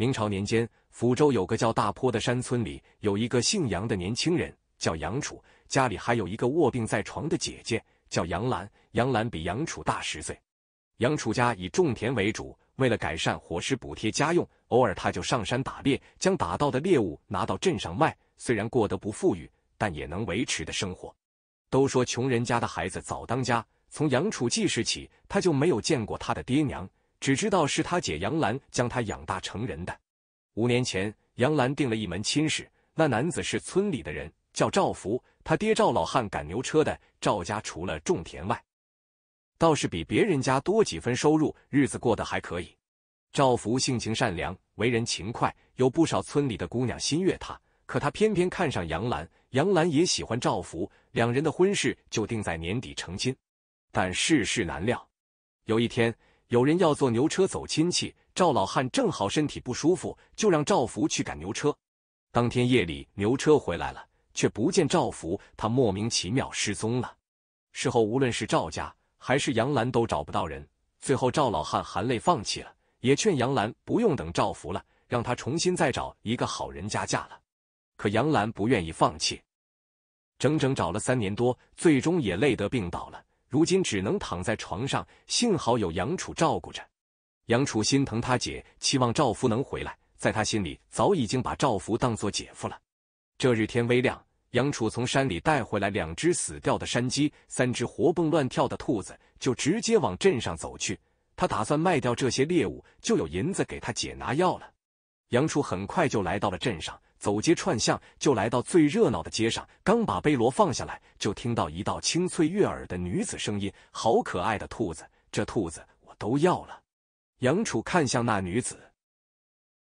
明朝年间，抚州有个叫大坡的山村，里有一个姓杨的年轻人，叫杨楚。家里还有一个卧病在床的姐姐，叫杨兰。杨兰比杨楚大十岁。杨楚家以种田为主，为了改善伙食、补贴家用，偶尔他就上山打猎，将打到的猎物拿到镇上卖。虽然过得不富裕，但也能维持的生活。都说穷人家的孩子早当家，从杨楚记事起，他就没有见过他的爹娘。只知道是他姐杨兰将他养大成人的。五年前，杨兰订了一门亲事，那男子是村里的人，叫赵福，他爹赵老汉赶牛车的。赵家除了种田外，倒是比别人家多几分收入，日子过得还可以。赵福性情善良，为人勤快，有不少村里的姑娘心悦他，可他偏偏看上杨兰，杨兰也喜欢赵福，两人的婚事就定在年底成亲。但世事难料，有一天。有人要坐牛车走亲戚，赵老汉正好身体不舒服，就让赵福去赶牛车。当天夜里牛车回来了，却不见赵福，他莫名其妙失踪了。事后无论是赵家还是杨兰都找不到人，最后赵老汉含泪放弃了，也劝杨兰不用等赵福了，让他重新再找一个好人家嫁了。可杨兰不愿意放弃，整整找了三年多，最终也累得病倒了。如今只能躺在床上，幸好有杨楚照顾着。杨楚心疼他姐，期望赵福能回来，在他心里早已经把赵福当做姐夫了。这日天微亮，杨楚从山里带回来两只死掉的山鸡，三只活蹦乱跳的兔子，就直接往镇上走去。他打算卖掉这些猎物，就有银子给他姐拿药了。杨楚很快就来到了镇上。走街串巷，就来到最热闹的街上。刚把贝罗放下来，就听到一道清脆悦耳的女子声音：“好可爱的兔子，这兔子我都要了。”杨楚看向那女子，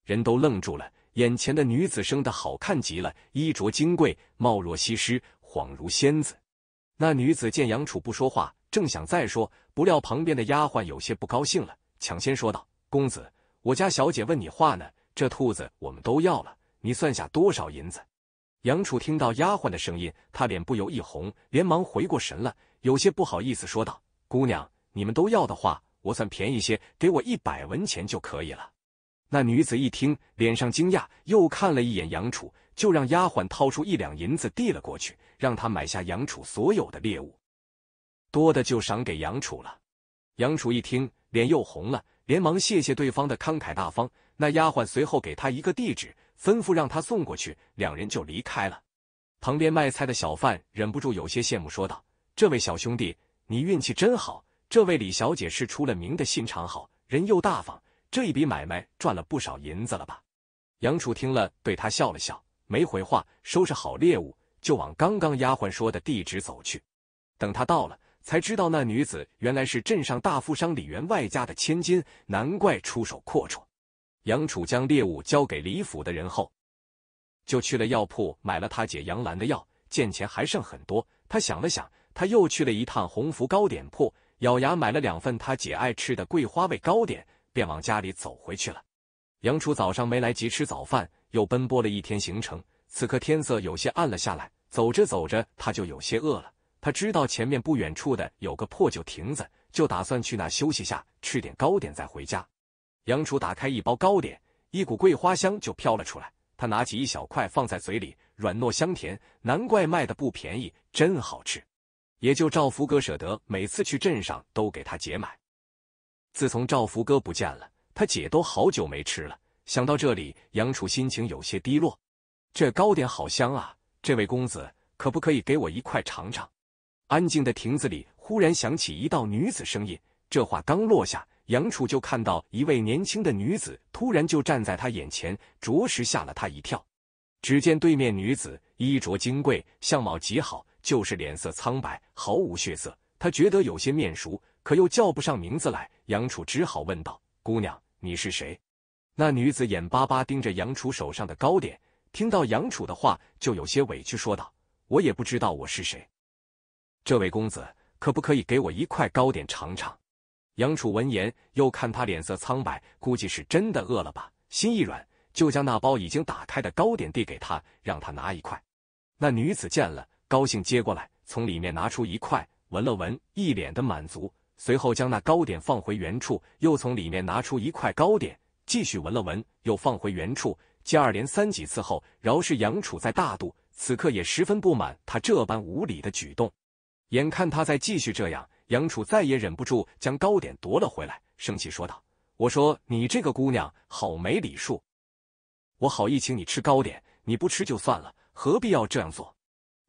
人都愣住了。眼前的女子生的好看极了，衣着金贵，貌若西施，恍如仙子。那女子见杨楚不说话，正想再说，不料旁边的丫鬟有些不高兴了，抢先说道：“公子，我家小姐问你话呢，这兔子我们都要了。”你算下多少银子？杨楚听到丫鬟的声音，他脸不由一红，连忙回过神了，有些不好意思说道：“姑娘，你们都要的话，我算便宜些，给我一百文钱就可以了。”那女子一听，脸上惊讶，又看了一眼杨楚，就让丫鬟掏出一两银子递了过去，让他买下杨楚所有的猎物，多的就赏给杨楚了。杨楚一听，脸又红了，连忙谢谢对方的慷慨大方。那丫鬟随后给他一个地址。吩咐让他送过去，两人就离开了。旁边卖菜的小贩忍不住有些羡慕，说道：“这位小兄弟，你运气真好。这位李小姐是出了名的心肠好，人又大方，这一笔买卖赚了不少银子了吧？”杨楚听了，对他笑了笑，没回话，收拾好猎物，就往刚刚丫鬟说的地址走去。等他到了，才知道那女子原来是镇上大富商李员外家的千金，难怪出手阔绰。杨楚将猎物交给李府的人后，就去了药铺买了他姐杨兰的药。见钱还剩很多，他想了想，他又去了一趟鸿福糕点铺，咬牙买了两份他姐爱吃的桂花味糕点，便往家里走回去了。杨楚早上没来及吃早饭，又奔波了一天行程，此刻天色有些暗了下来。走着走着，他就有些饿了。他知道前面不远处的有个破旧亭子，就打算去那休息下，吃点糕点再回家。杨楚打开一包糕点，一股桂花香就飘了出来。他拿起一小块放在嘴里，软糯香甜，难怪卖的不便宜，真好吃。也就赵福哥舍得，每次去镇上都给他姐买。自从赵福哥不见了，他姐都好久没吃了。想到这里，杨楚心情有些低落。这糕点好香啊！这位公子，可不可以给我一块尝尝？安静的亭子里忽然响起一道女子声音。这话刚落下。杨楚就看到一位年轻的女子突然就站在他眼前，着实吓了他一跳。只见对面女子衣着金贵，相貌极好，就是脸色苍白，毫无血色。他觉得有些面熟，可又叫不上名字来。杨楚只好问道：“姑娘，你是谁？”那女子眼巴巴盯着杨楚手上的糕点，听到杨楚的话，就有些委屈说道：“我也不知道我是谁。这位公子，可不可以给我一块糕点尝尝？”杨楚闻言，又看他脸色苍白，估计是真的饿了吧，心一软，就将那包已经打开的糕点递给他，让他拿一块。那女子见了，高兴接过来，从里面拿出一块，闻了闻，一脸的满足，随后将那糕点放回原处，又从里面拿出一块糕点，继续闻了闻，又放回原处，接二连三几次后，饶是杨楚再大度，此刻也十分不满他这般无礼的举动。眼看他在继续这样。杨楚再也忍不住，将糕点夺了回来，生气说道：“我说你这个姑娘好没礼数，我好意请你吃糕点，你不吃就算了，何必要这样做？”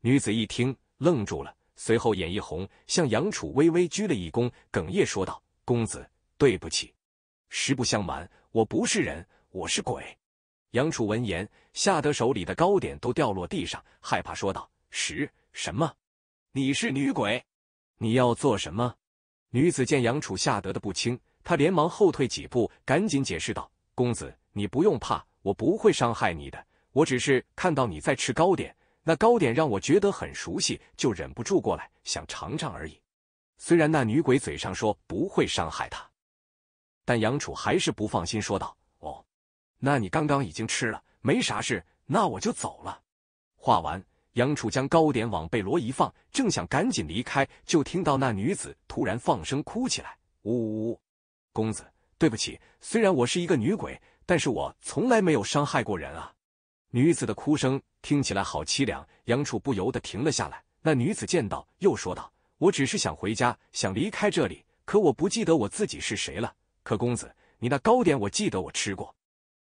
女子一听，愣住了，随后眼一红，向杨楚微微鞠了一躬，哽咽说道：“公子，对不起，实不相瞒，我不是人，我是鬼。”杨楚闻言，吓得手里的糕点都掉落地上，害怕说道：“什什么？你是女鬼？”你要做什么？女子见杨楚吓得的不轻，她连忙后退几步，赶紧解释道：“公子，你不用怕，我不会伤害你的。我只是看到你在吃糕点，那糕点让我觉得很熟悉，就忍不住过来想尝尝而已。”虽然那女鬼嘴上说不会伤害他，但杨楚还是不放心，说道：“哦，那你刚刚已经吃了，没啥事，那我就走了。”画完。杨楚将糕点往贝罗一放，正想赶紧离开，就听到那女子突然放声哭起来：“呜呜，公子，对不起，虽然我是一个女鬼，但是我从来没有伤害过人啊！”女子的哭声听起来好凄凉，杨楚不由得停了下来。那女子见到，又说道：“我只是想回家，想离开这里，可我不记得我自己是谁了。可公子，你那糕点我记得我吃过，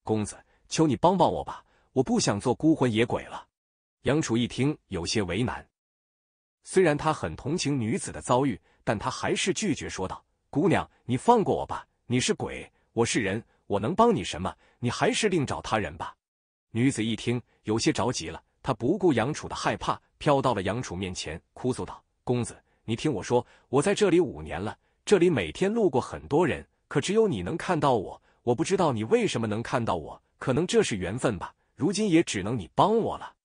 公子，求你帮帮我吧，我不想做孤魂野鬼了。”杨楚一听，有些为难。虽然他很同情女子的遭遇，但他还是拒绝说道：“姑娘，你放过我吧。你是鬼，我是人，我能帮你什么？你还是另找他人吧。”女子一听，有些着急了。她不顾杨楚的害怕，飘到了杨楚面前，哭诉道：“公子，你听我说，我在这里五年了，这里每天路过很多人，可只有你能看到我。我不知道你为什么能看到我，可能这是缘分吧。如今也只能你帮我了。”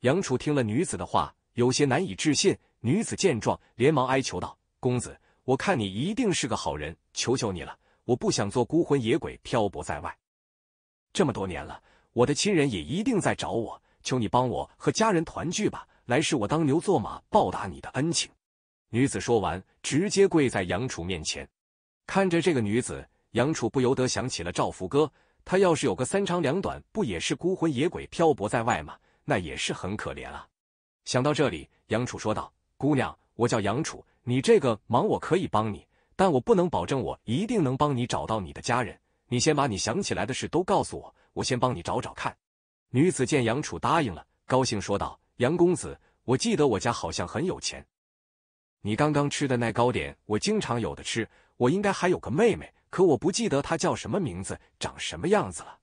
杨楚听了女子的话，有些难以置信。女子见状，连忙哀求道：“公子，我看你一定是个好人，求求你了！我不想做孤魂野鬼漂泊在外，这么多年了，我的亲人也一定在找我，求你帮我和家人团聚吧！来世我当牛做马报答你的恩情。”女子说完，直接跪在杨楚面前。看着这个女子，杨楚不由得想起了赵福哥，他要是有个三长两短，不也是孤魂野鬼漂泊在外吗？那也是很可怜啊。想到这里，杨楚说道：“姑娘，我叫杨楚，你这个忙我可以帮你，但我不能保证我一定能帮你找到你的家人。你先把你想起来的事都告诉我，我先帮你找找看。”女子见杨楚答应了，高兴说道：“杨公子，我记得我家好像很有钱，你刚刚吃的那糕点我经常有的吃，我应该还有个妹妹，可我不记得她叫什么名字，长什么样子了。”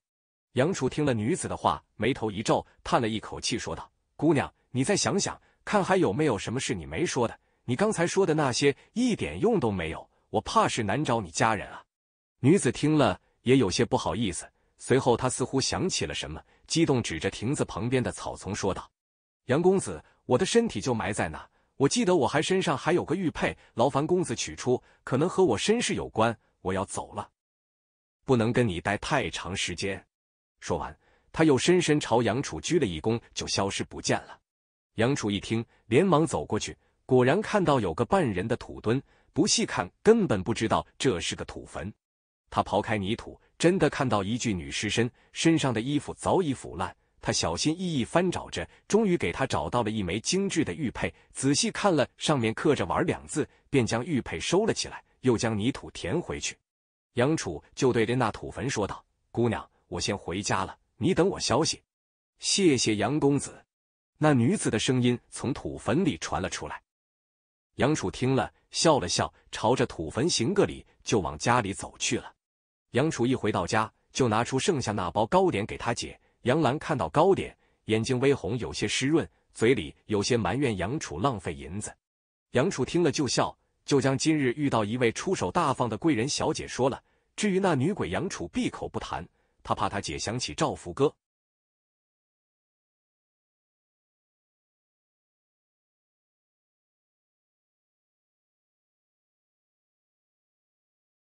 杨楚听了女子的话，眉头一皱，叹了一口气，说道：“姑娘，你再想想看，还有没有什么是你没说的？你刚才说的那些一点用都没有，我怕是难找你家人啊。”女子听了也有些不好意思，随后她似乎想起了什么，激动指着亭子旁边的草丛说道：“杨公子，我的身体就埋在那。我记得我还身上还有个玉佩，劳烦公子取出，可能和我身世有关。我要走了，不能跟你待太长时间。”说完，他又深深朝杨楚鞠了一躬，就消失不见了。杨楚一听，连忙走过去，果然看到有个半人的土墩，不细看根本不知道这是个土坟。他刨开泥土，真的看到一具女尸身，身上的衣服早已腐烂。他小心翼翼翻找着，终于给他找到了一枚精致的玉佩，仔细看了上面刻着“玩”两字，便将玉佩收了起来，又将泥土填回去。杨楚就对着那土坟说道：“姑娘。”我先回家了，你等我消息。谢谢杨公子。那女子的声音从土坟里传了出来。杨楚听了笑了笑，朝着土坟行个礼，就往家里走去了。杨楚一回到家，就拿出剩下那包糕点给他姐杨兰。看到糕点，眼睛微红，有些湿润，嘴里有些埋怨杨楚浪费银子。杨楚听了就笑，就将今日遇到一位出手大方的贵人小姐说了。至于那女鬼，杨楚闭口不谈。他怕他姐想起赵福哥。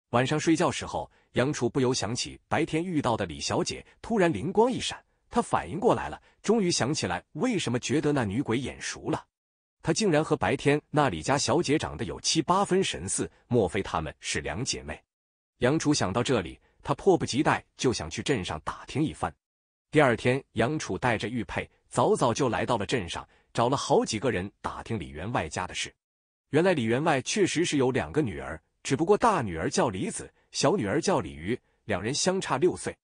晚上睡觉时候，杨楚不由想起白天遇到的李小姐，突然灵光一闪，他反应过来了，终于想起来为什么觉得那女鬼眼熟了。她竟然和白天那李家小姐长得有七八分神似，莫非她们是两姐妹？杨楚想到这里。他迫不及待就想去镇上打听一番。第二天，杨楚带着玉佩，早早就来到了镇上，找了好几个人打听李员外家的事。原来，李员外确实是有两个女儿，只不过大女儿叫李子，小女儿叫李鱼，两人相差六岁。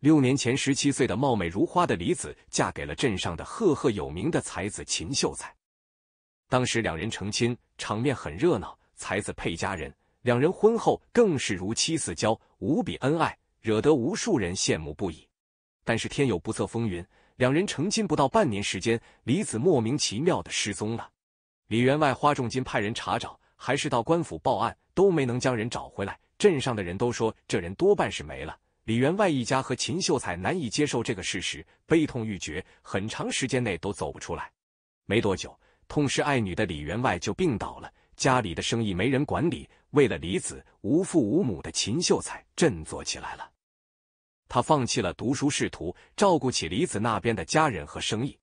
六年前，十七岁的貌美如花的李子嫁给了镇上的赫赫有名的才子秦秀才。当时两人成亲，场面很热闹，才子配佳人。两人婚后更是如妻似娇，无比恩爱，惹得无数人羡慕不已。但是天有不测风云，两人成亲不到半年时间，李子莫名其妙的失踪了。李员外花重金派人查找，还是到官府报案，都没能将人找回来。镇上的人都说这人多半是没了。李员外一家和秦秀才难以接受这个事实，悲痛欲绝，很长时间内都走不出来。没多久，痛失爱女的李员外就病倒了。家里的生意没人管理，为了李子，无父无母的秦秀才振作起来了。他放弃了读书仕途，照顾起李子那边的家人和生意。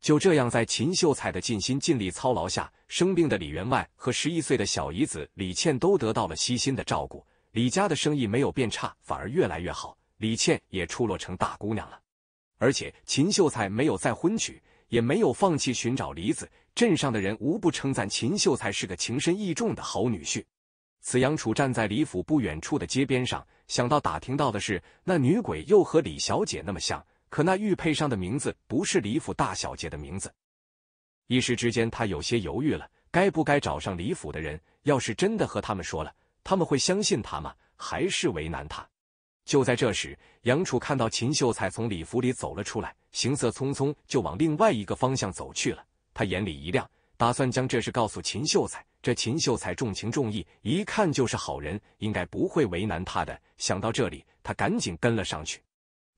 就这样，在秦秀才的尽心尽力操劳下，生病的李员外和十一岁的小姨子李倩都得到了悉心的照顾。李家的生意没有变差，反而越来越好。李倩也出落成大姑娘了，而且秦秀才没有再婚娶，也没有放弃寻找李子。镇上的人无不称赞秦秀才是个情深意重的好女婿。此杨楚站在李府不远处的街边上，想到打听到的是那女鬼又和李小姐那么像，可那玉佩上的名字不是李府大小姐的名字，一时之间他有些犹豫了，该不该找上李府的人？要是真的和他们说了，他们会相信他吗？还是为难他？就在这时，杨楚看到秦秀才从李府里走了出来，行色匆匆，就往另外一个方向走去了。他眼里一亮，打算将这事告诉秦秀才。这秦秀才重情重义，一看就是好人，应该不会为难他的。想到这里，他赶紧跟了上去。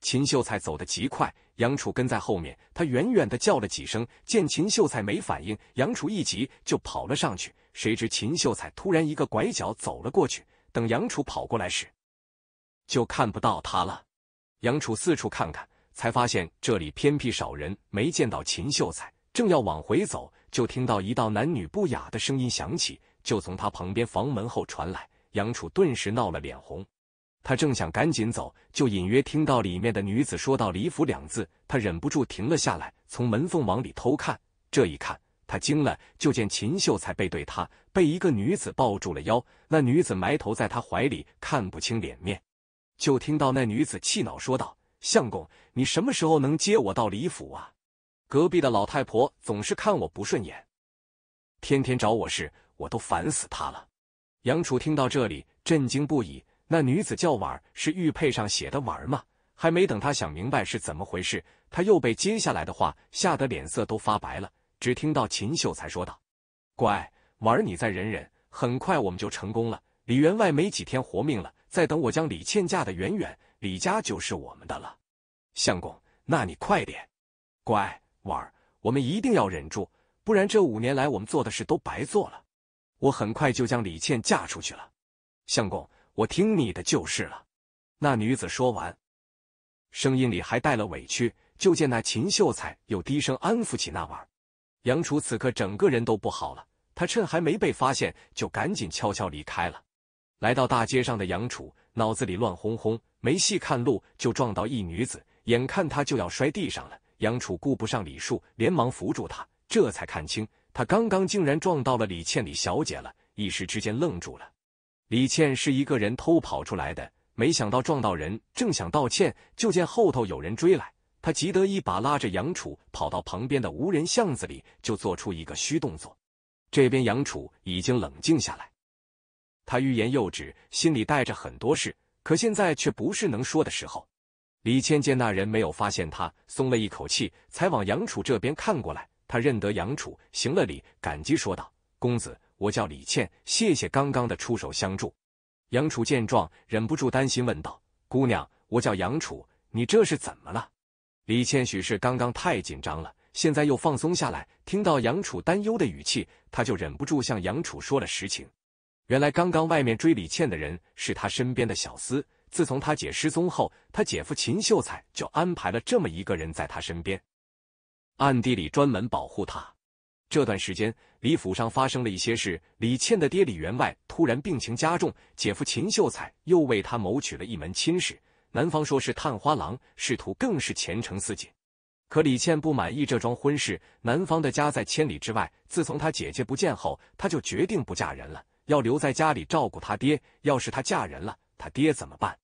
秦秀才走得极快，杨楚跟在后面。他远远的叫了几声，见秦秀才没反应，杨楚一急就跑了上去。谁知秦秀才突然一个拐角走了过去，等杨楚跑过来时，就看不到他了。杨楚四处看看，才发现这里偏僻少人，没见到秦秀才。正要往回走，就听到一道男女不雅的声音响起，就从他旁边房门后传来。杨楚顿时闹了脸红，他正想赶紧走，就隐约听到里面的女子说到“李府”两字，他忍不住停了下来，从门缝往里偷看。这一看，他惊了，就见秦秀才背对他，被一个女子抱住了腰，那女子埋头在他怀里，看不清脸面。就听到那女子气恼说道：“相公，你什么时候能接我到李府啊？”隔壁的老太婆总是看我不顺眼，天天找我事，我都烦死她了。杨楚听到这里震惊不已。那女子叫婉儿，是玉佩上写的婉儿吗？还没等他想明白是怎么回事，他又被接下来的话吓得脸色都发白了。只听到秦秀才说道：“乖，婉儿，你再忍忍，很快我们就成功了。李员外没几天活命了，再等我将李倩嫁得远远，李家就是我们的了。相公，那你快点，乖。”婉儿，我们一定要忍住，不然这五年来我们做的事都白做了。我很快就将李倩嫁出去了，相公，我听你的就是了。那女子说完，声音里还带了委屈。就见那秦秀才又低声安抚起那婉儿。杨楚此刻整个人都不好了，他趁还没被发现，就赶紧悄悄离开了。来到大街上的杨楚，脑子里乱哄哄，没细看路，就撞到一女子，眼看她就要摔地上了。杨楚顾不上礼数，连忙扶住他，这才看清他刚刚竟然撞到了李倩李小姐了，一时之间愣住了。李倩是一个人偷跑出来的，没想到撞到人，正想道歉，就见后头有人追来，他急得一把拉着杨楚跑到旁边的无人巷子里，就做出一个虚动作。这边杨楚已经冷静下来，他欲言又止，心里带着很多事，可现在却不是能说的时候。李倩见那人没有发现她，松了一口气，才往杨楚这边看过来。她认得杨楚，行了礼，感激说道：“公子，我叫李倩，谢谢刚刚的出手相助。”杨楚见状，忍不住担心问道：“姑娘，我叫杨楚，你这是怎么了？”李倩许是刚刚太紧张了，现在又放松下来，听到杨楚担忧的语气，她就忍不住向杨楚说了实情。原来刚刚外面追李倩的人，是她身边的小厮。自从他姐失踪后，他姐夫秦秀才就安排了这么一个人在他身边，暗地里专门保护他。这段时间，李府上发生了一些事，李倩的爹李员外突然病情加重，姐夫秦秀才又为他谋取了一门亲事，男方说是探花郎，仕途更是前程似锦。可李倩不满意这桩婚事，男方的家在千里之外。自从他姐姐不见后，他就决定不嫁人了，要留在家里照顾他爹。要是他嫁人了，他爹怎么办？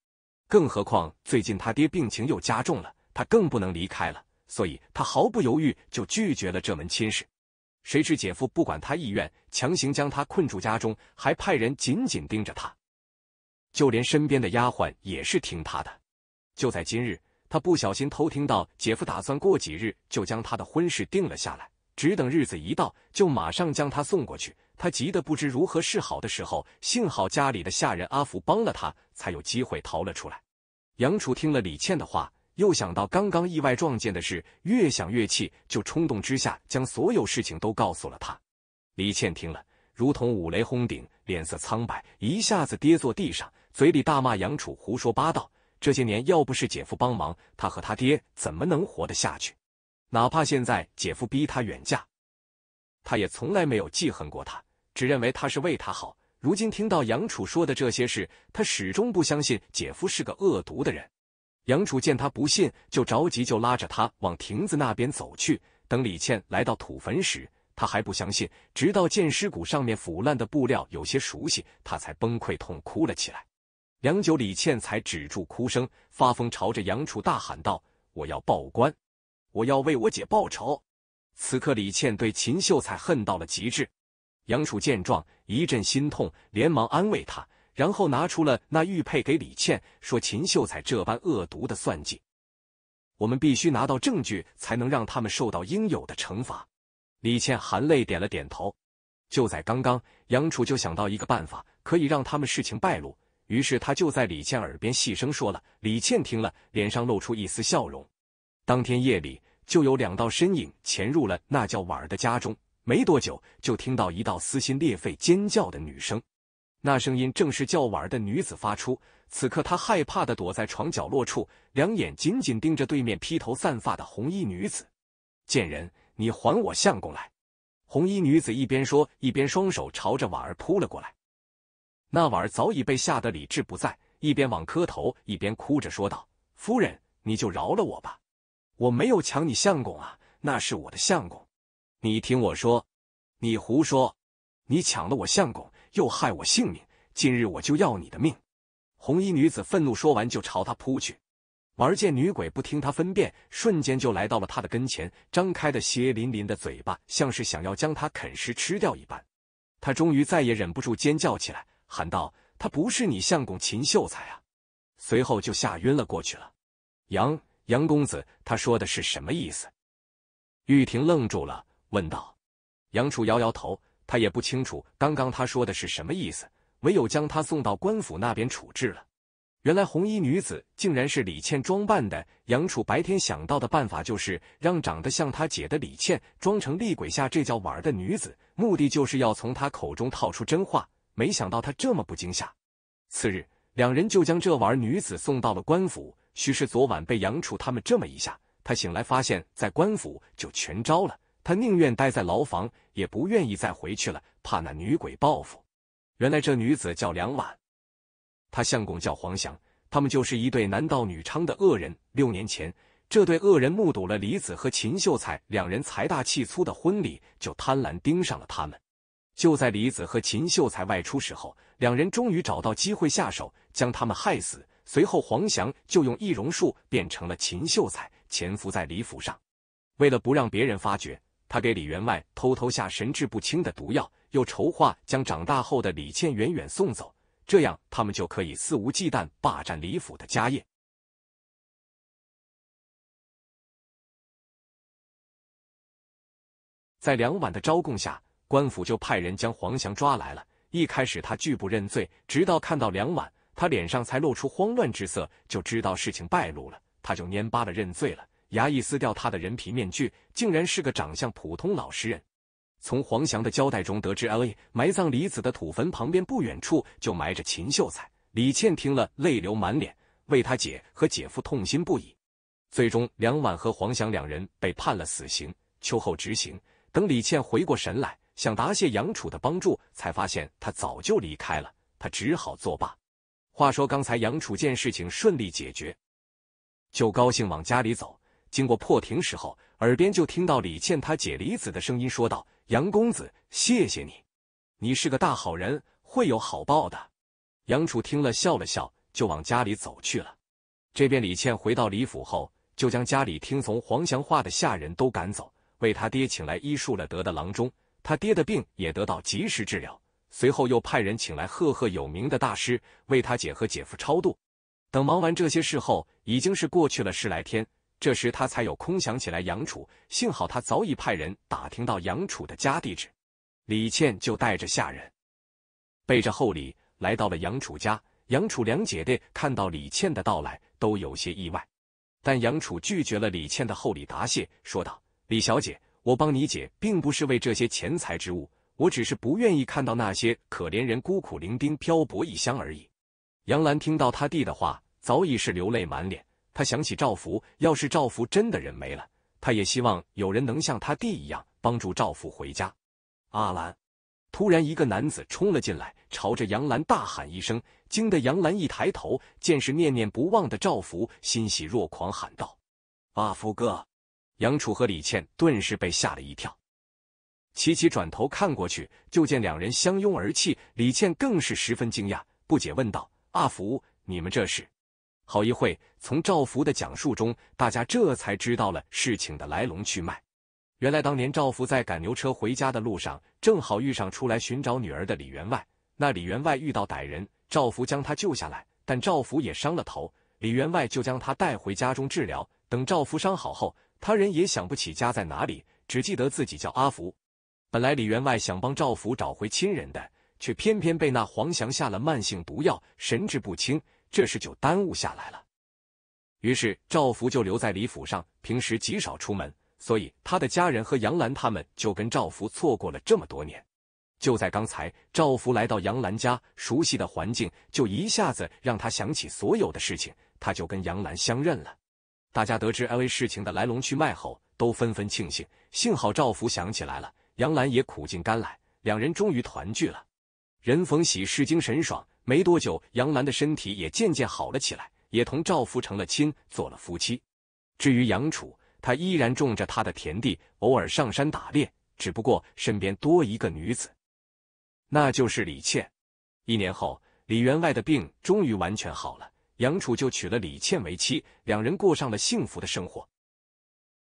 更何况最近他爹病情又加重了，他更不能离开了。所以他毫不犹豫就拒绝了这门亲事。谁知姐夫不管他意愿，强行将他困住家中，还派人紧紧盯着他，就连身边的丫鬟也是听他的。就在今日，他不小心偷听到姐夫打算过几日就将他的婚事定了下来，只等日子一到，就马上将他送过去。他急得不知如何是好的时候，幸好家里的下人阿福帮了他，才有机会逃了出来。杨楚听了李倩的话，又想到刚刚意外撞见的事，越想越气，就冲动之下将所有事情都告诉了他。李倩听了，如同五雷轰顶，脸色苍白，一下子跌坐地上，嘴里大骂杨楚胡说八道。这些年，要不是姐夫帮忙，他和他爹怎么能活得下去？哪怕现在姐夫逼他远嫁，他也从来没有记恨过他。只认为他是为他好，如今听到杨楚说的这些事，他始终不相信姐夫是个恶毒的人。杨楚见他不信，就着急，就拉着他往亭子那边走去。等李倩来到土坟时，他还不相信，直到见尸骨上面腐烂的布料有些熟悉，他才崩溃痛哭了起来。良久，李倩才止住哭声，发疯朝着杨楚大喊道：“我要报官，我要为我姐报仇！”此刻，李倩对秦秀才恨到了极致。杨楚见状，一阵心痛，连忙安慰他，然后拿出了那玉佩给李倩，说：“秦秀才这般恶毒的算计，我们必须拿到证据，才能让他们受到应有的惩罚。”李倩含泪点了点头。就在刚刚，杨楚就想到一个办法，可以让他们事情败露，于是他就在李倩耳边细声说了。李倩听了，脸上露出一丝笑容。当天夜里，就有两道身影潜入了那叫婉儿的家中。没多久，就听到一道撕心裂肺尖叫的女声，那声音正是叫婉儿的女子发出。此刻，她害怕的躲在床角落处，两眼紧紧盯着对面披头散发的红衣女子。贱人，你还我相公来！红衣女子一边说，一边双手朝着婉儿扑了过来。那婉儿早已被吓得理智不在，一边往磕头，一边哭着说道：“夫人，你就饶了我吧，我没有抢你相公啊，那是我的相公。”你听我说，你胡说！你抢了我相公，又害我性命，今日我就要你的命！红衣女子愤怒说完，就朝他扑去。玩儿见女鬼不听他分辨，瞬间就来到了他的跟前，张开的血淋淋的嘴巴，像是想要将他啃食吃掉一般。他终于再也忍不住，尖叫起来，喊道：“他不是你相公秦秀才啊！”随后就吓晕了过去了。杨杨公子，他说的是什么意思？玉婷愣住了。问道：“杨楚摇摇头，他也不清楚刚刚他说的是什么意思，唯有将他送到官府那边处置了。原来红衣女子竟然是李倩装扮的。杨楚白天想到的办法就是让长得像他姐的李倩装成厉鬼下这叫玩儿的女子，目的就是要从他口中套出真话。没想到他这么不惊吓。次日，两人就将这玩女子送到了官府。许是昨晚被杨楚他们这么一下，他醒来发现，在官府就全招了。”他宁愿待在牢房，也不愿意再回去了，怕那女鬼报复。原来这女子叫梁婉，她相公叫黄翔，他们就是一对男盗女娼的恶人。六年前，这对恶人目睹了李子和秦秀才两人财大气粗的婚礼，就贪婪盯上了他们。就在李子和秦秀才外出时候，两人终于找到机会下手，将他们害死。随后，黄翔就用易容术变成了秦秀才，潜伏在李府上，为了不让别人发觉。他给李员外偷偷下神志不清的毒药，又筹划将长大后的李倩远远送走，这样他们就可以肆无忌惮霸占李府的家业。在梁婉的招供下，官府就派人将黄翔抓来了。一开始他拒不认罪，直到看到梁婉，他脸上才露出慌乱之色，就知道事情败露了，他就蔫巴的认罪了。衙役撕掉他的人皮面具，竟然是个长相普通老实人。从黄翔的交代中得知，A 埋葬李子的土坟旁边不远处就埋着秦秀才。李倩听了，泪流满脸，为他姐和姐夫痛心不已。最终，梁婉和黄翔两人被判了死刑，秋后执行。等李倩回过神来，想答谢杨楚的帮助，才发现他早就离开了，他只好作罢。话说，刚才杨楚见事情顺利解决，就高兴往家里走。经过破庭时候，耳边就听到李倩她姐李子的声音说道：“杨公子，谢谢你，你是个大好人，会有好报的。”杨楚听了笑了笑，就往家里走去了。这边李倩回到李府后，就将家里听从黄祥话的下人都赶走，为他爹请来医术了得的郎中，他爹的病也得到及时治疗。随后又派人请来赫赫有名的大师，为他姐和姐夫超度。等忙完这些事后，已经是过去了十来天。这时他才有空想起来杨楚，幸好他早已派人打听到杨楚的家地址，李倩就带着下人背着厚礼来到了杨楚家。杨楚两姐弟看到李倩的到来都有些意外，但杨楚拒绝了李倩的厚礼答谢，说道：“李小姐，我帮你姐并不是为这些钱财之物，我只是不愿意看到那些可怜人孤苦伶仃漂泊异乡而已。”杨兰听到他弟的话，早已是流泪满脸。他想起赵福，要是赵福真的人没了，他也希望有人能像他弟一样帮助赵福回家。阿兰，突然一个男子冲了进来，朝着杨兰大喊一声，惊得杨兰一抬头，见是念念不忘的赵福，欣喜若狂喊道：“阿福哥！”杨楚和李倩顿时被吓了一跳，齐齐转头看过去，就见两人相拥而泣。李倩更是十分惊讶，不解问道：“阿福，你们这是？”好一会，从赵福的讲述中，大家这才知道了事情的来龙去脉。原来当年赵福在赶牛车回家的路上，正好遇上出来寻找女儿的李员外。那李员外遇到歹人，赵福将他救下来，但赵福也伤了头。李员外就将他带回家中治疗。等赵福伤好后，他人也想不起家在哪里，只记得自己叫阿福。本来李员外想帮赵福找回亲人的，却偏偏被那黄翔下了慢性毒药，神志不清。这事就耽误下来了，于是赵福就留在李府上，平时极少出门，所以他的家人和杨兰他们就跟赵福错过了这么多年。就在刚才，赵福来到杨兰家，熟悉的环境就一下子让他想起所有的事情，他就跟杨兰相认了。大家得知安慰事情的来龙去脉后，都纷纷庆幸，幸好赵福想起来了，杨兰也苦尽甘来，两人终于团聚了。人逢喜事精神爽。没多久，杨兰的身体也渐渐好了起来，也同赵福成了亲，做了夫妻。至于杨楚，他依然种着他的田地，偶尔上山打猎，只不过身边多一个女子，那就是李倩。一年后，李员外的病终于完全好了，杨楚就娶了李倩为妻，两人过上了幸福的生活。